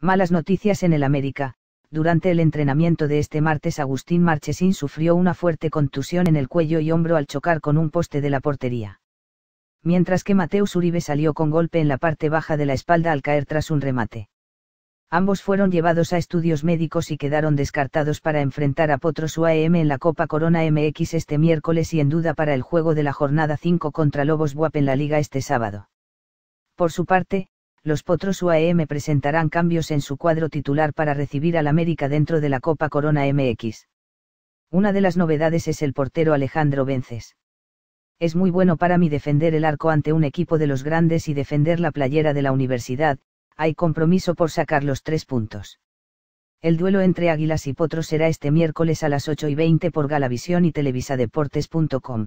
Malas noticias en el América. Durante el entrenamiento de este martes Agustín Marchesín sufrió una fuerte contusión en el cuello y hombro al chocar con un poste de la portería. Mientras que Mateus Uribe salió con golpe en la parte baja de la espalda al caer tras un remate. Ambos fueron llevados a estudios médicos y quedaron descartados para enfrentar a Potros UAM en la Copa Corona MX este miércoles y en duda para el juego de la jornada 5 contra Lobos Buap en la liga este sábado. Por su parte, los Potros UAM presentarán cambios en su cuadro titular para recibir al América dentro de la Copa Corona MX. Una de las novedades es el portero Alejandro Vences. Es muy bueno para mí defender el arco ante un equipo de los grandes y defender la playera de la universidad, hay compromiso por sacar los tres puntos. El duelo entre Águilas y Potros será este miércoles a las 8 y 20 por Galavisión y televisadeportes.com.